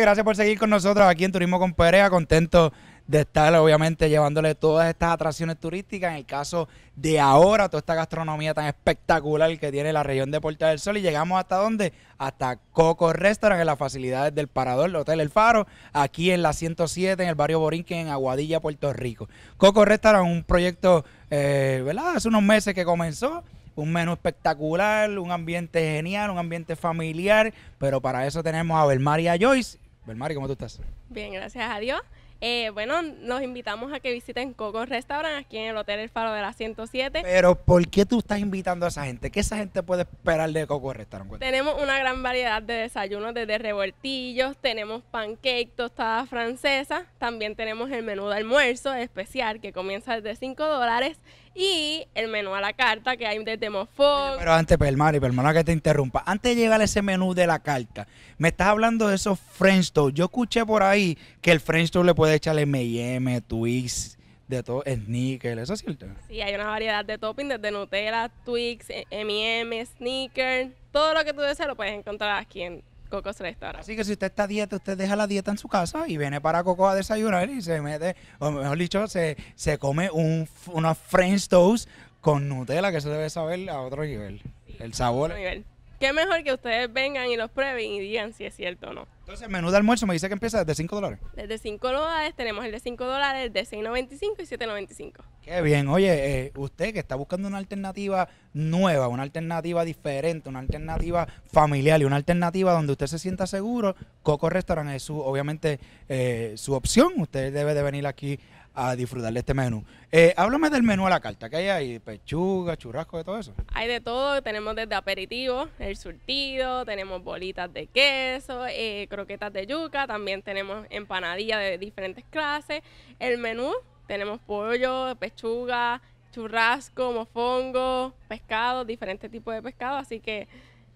gracias por seguir con nosotros aquí en Turismo con Perea. Contento de estar, obviamente, llevándole todas estas atracciones turísticas. En el caso de ahora, toda esta gastronomía tan espectacular que tiene la región de Puerta del Sol. Y llegamos hasta dónde? Hasta Coco Restaurant, en las facilidades del Parador, el Hotel El Faro, aquí en la 107, en el barrio Borinquen, en Aguadilla, Puerto Rico. Coco Restaurant, un proyecto, eh, ¿verdad? Hace unos meses que comenzó un menú espectacular, un ambiente genial, un ambiente familiar, pero para eso tenemos a Belmari Joyce. Belmari, ¿cómo tú estás? Bien, gracias a Dios. Eh, bueno, nos invitamos a que visiten Coco Restaurant aquí en el Hotel El Faro de la 107. Pero, ¿por qué tú estás invitando a esa gente? ¿Qué esa gente puede esperar de Coco Restaurant? Tenemos una gran variedad de desayunos, desde revoltillos, tenemos pancake, tostadas francesas, también tenemos el menú de almuerzo especial que comienza desde 5 dólares y el menú a la carta que hay desde mofón. Pero antes, Permari, pues, permana que te interrumpa. Antes de llegar a ese menú de la carta, me estás hablando de esos French Toast. Yo escuché por ahí que el French Toast le puede echarle M&M, Twix, de todo, Snickers, ¿eso es cierto? Sí, hay una variedad de toppings desde Nutella, Twix, M&M, Snickers, todo lo que tú desees lo puedes encontrar aquí en Cocos Restaurant. Así que si usted está a dieta, usted deja la dieta en su casa y viene para Coco a desayunar y se mete, o mejor dicho, se, se come un, una French toast con Nutella, que eso debe saber a otro nivel. El sabor. Nivel. Qué mejor que ustedes vengan y los prueben y digan si es cierto o no. Entonces, el menú de almuerzo me dice que empieza desde 5 dólares. Desde 5 dólares tenemos el de 5 dólares, el de 6.95 y 7.95. Qué bien, oye, eh, usted que está buscando una alternativa nueva, una alternativa diferente, una alternativa familiar y una alternativa donde usted se sienta seguro, Coco Restaurant es su, obviamente eh, su opción. Usted debe de venir aquí a disfrutar de este menú. Eh, háblame del menú a la carta, ¿qué hay ahí? Pechuga, churrasco, de todo eso. Hay de todo, tenemos desde aperitivos, el surtido, tenemos bolitas de queso, croquetas de yuca, también tenemos empanadillas de diferentes clases. El menú tenemos pollo, pechuga, churrasco, mofongo, pescado, diferentes tipos de pescado, así que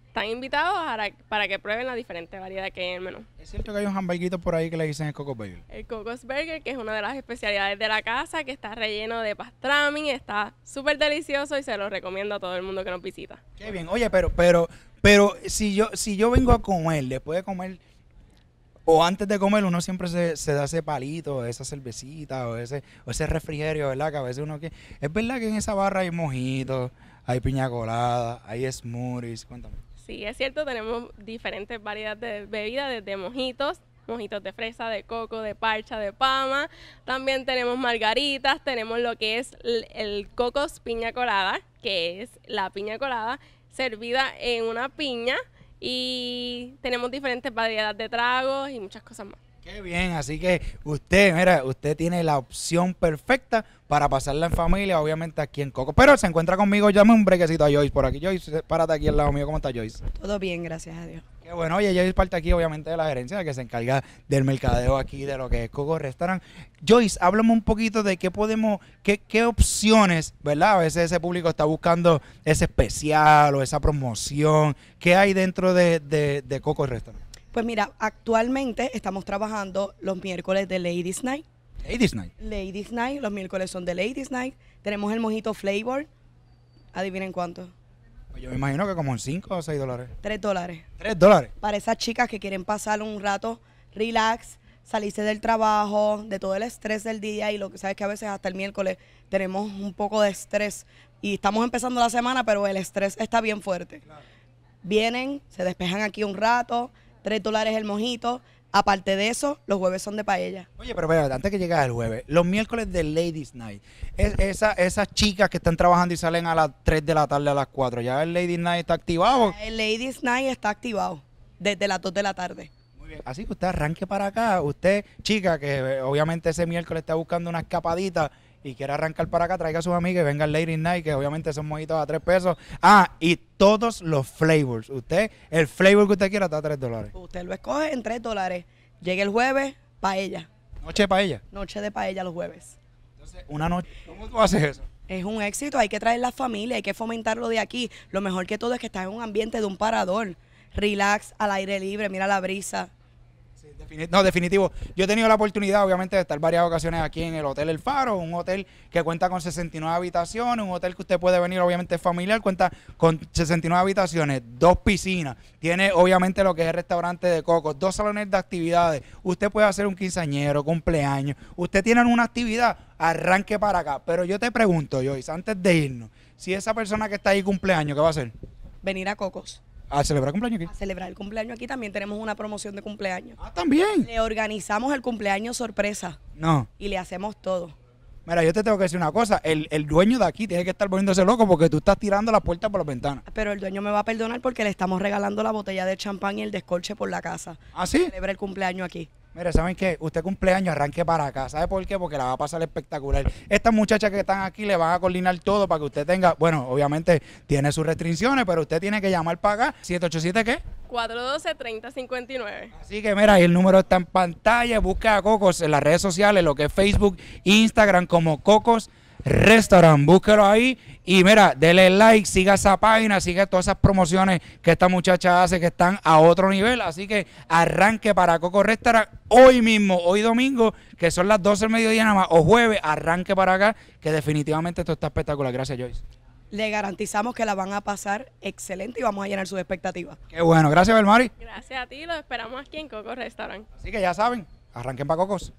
están invitados para, que prueben la diferente variedad que hay en el menú. Es cierto que hay un hamburguito por ahí que le dicen el Cocos Burger. El Cocos Burger, que es una de las especialidades de la casa, que está relleno de pastrami, está súper delicioso y se lo recomiendo a todo el mundo que nos visita. Qué bien, oye, pero, pero, pero si yo, si yo vengo a comer, después de comer o antes de comer uno siempre se, da ese palito, esa cervecita o ese, ese refrigerio, ¿verdad? Que a veces uno que Es verdad que en esa barra hay mojitos, hay piña colada, hay smoothies, cuéntame. Sí, es cierto, tenemos diferentes variedades de bebidas, desde mojitos, mojitos de fresa, de coco, de parcha, de pama. También tenemos margaritas, tenemos lo que es el, el cocos piña colada, que es la piña colada servida en una piña y tenemos diferentes variedades de tragos y muchas cosas más. Qué bien, así que usted, mira, usted tiene la opción perfecta para pasarla en familia, obviamente aquí en Coco. Pero se encuentra conmigo, llame un brequecito a Joyce por aquí. Joyce, párate aquí al lado mío, ¿cómo está Joyce? Todo bien, gracias a Dios. Qué bueno, oye, Joyce parte aquí obviamente de la gerencia que se encarga del mercadeo aquí, de lo que es Coco Restaurant. Joyce, háblame un poquito de qué podemos, qué, qué opciones, ¿verdad? A veces ese público está buscando ese especial o esa promoción. ¿Qué hay dentro de, de Coco Restaurant? Pues mira, actualmente estamos trabajando los miércoles de Ladies Night. Ladies Night. Ladies Night, los miércoles son de Ladies Night. Tenemos el mojito Flavor. Adivinen cuánto. Pues yo me imagino que como en 5 o 6 dólares. 3 dólares. 3 dólares. Para esas chicas que quieren pasar un rato relax, salirse del trabajo, de todo el estrés del día y lo que sabes que a veces hasta el miércoles tenemos un poco de estrés y estamos empezando la semana, pero el estrés está bien fuerte. Vienen, se despejan aquí un rato, Tres dólares el mojito. Aparte de eso, los jueves son de paella. Oye, pero antes que llegue el jueves, los miércoles de Ladies Night, esas chicas que están trabajando y salen a las 3 de la tarde a las 4, ¿ya el Ladies Night está activado? El Ladies Night está activado desde las 2 de la tarde. Muy bien. Así que usted arranque para acá. Usted, chica, que eh, obviamente ese miércoles está buscando una escapadita y quiere arrancar para acá, traiga a sus amigas y venga el Lady Night, que obviamente son mojitos a tres pesos. Ah, y todos los flavors. Usted, el flavor que usted quiera está a tres dólares. Usted lo escoge en tres dólares. Llega el jueves, paella. ¿Noche de paella? Noche de paella los jueves. Entonces, una noche. ¿Cómo tú haces eso? Es un éxito, hay que traer la familia, hay que fomentarlo de aquí. Lo mejor que todo es que estás en un ambiente de un parador. Relax, al aire libre, mira la brisa. No, definitivo. Yo he tenido la oportunidad, obviamente, de estar varias ocasiones aquí en el Hotel El Faro, un hotel que cuenta con 69 habitaciones, un hotel que usted puede venir, obviamente, familiar, cuenta con 69 habitaciones, dos piscinas, tiene, obviamente, lo que es el restaurante de cocos, dos salones de actividades. Usted puede hacer un quinceañero, cumpleaños. Usted tiene una actividad, arranque para acá. Pero yo te pregunto, Joyce, antes de irnos, si esa persona que está ahí cumpleaños, ¿qué va a hacer? Venir a Cocos. A celebrar cumpleaños aquí. A celebrar el cumpleaños aquí también tenemos una promoción de cumpleaños. Ah, también. Le organizamos el cumpleaños sorpresa. No. Y le hacemos todo. Mira, yo te tengo que decir una cosa, el, dueño de aquí tiene que estar poniéndose loco porque tú estás tirando la puerta por la ventanas. Pero el dueño me va a perdonar porque le estamos regalando la botella de champán y el descolche por la casa. ¿Ah, sí? Celebra el cumpleaños aquí. Mire, ¿saben qué? Usted cumpleaños, arranque para acá. ¿Sabe por qué? Porque la va a pasar espectacular. Estas muchachas que están aquí le van a coordinar todo para que usted tenga, bueno, obviamente tiene sus restricciones, pero usted tiene que llamar para acá. 787 qué? 412-3059. Así que mira, ahí el número está en pantalla. Busca a Cocos en las redes sociales, lo que es Facebook, Instagram como Cocos Restaurant. Búsquelo ahí y mira, dele like, siga esa página, sigue todas esas promociones que esta muchacha hace que están a otro nivel. Así que arranque para Coco Restaurant hoy mismo, hoy domingo, que son las 12 del mediodía nada más, o jueves, arranque para acá, que definitivamente esto está espectacular. Gracias, Joyce le garantizamos que la van a pasar excelente y vamos a llenar sus expectativas. Qué bueno, gracias Belmari. Gracias a ti, los esperamos aquí en Coco Restaurant. Así que ya saben, arranquen para Cocos.